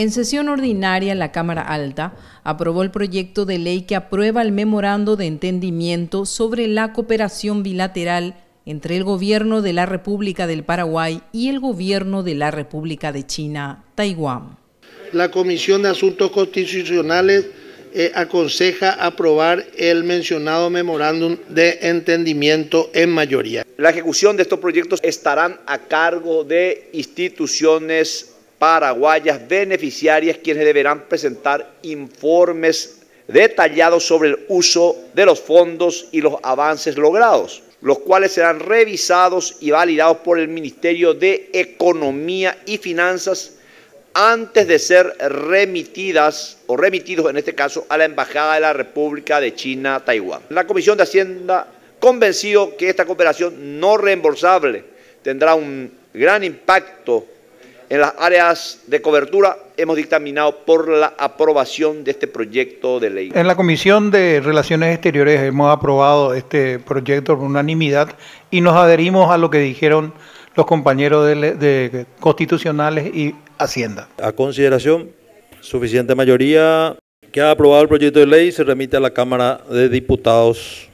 En sesión ordinaria, la Cámara Alta aprobó el proyecto de ley que aprueba el memorando de entendimiento sobre la cooperación bilateral entre el Gobierno de la República del Paraguay y el Gobierno de la República de China, Taiwán. La Comisión de Asuntos Constitucionales eh, aconseja aprobar el mencionado memorándum de entendimiento en mayoría. La ejecución de estos proyectos estarán a cargo de instituciones paraguayas beneficiarias quienes deberán presentar informes detallados sobre el uso de los fondos y los avances logrados, los cuales serán revisados y validados por el Ministerio de Economía y Finanzas antes de ser remitidas o remitidos en este caso a la Embajada de la República de China, Taiwán. La Comisión de Hacienda, convencido que esta cooperación no reembolsable tendrá un gran impacto en las áreas de cobertura hemos dictaminado por la aprobación de este proyecto de ley. En la Comisión de Relaciones Exteriores hemos aprobado este proyecto por unanimidad y nos adherimos a lo que dijeron los compañeros de, constitucionales y Hacienda. A consideración, suficiente mayoría que ha aprobado el proyecto de ley se remite a la Cámara de Diputados.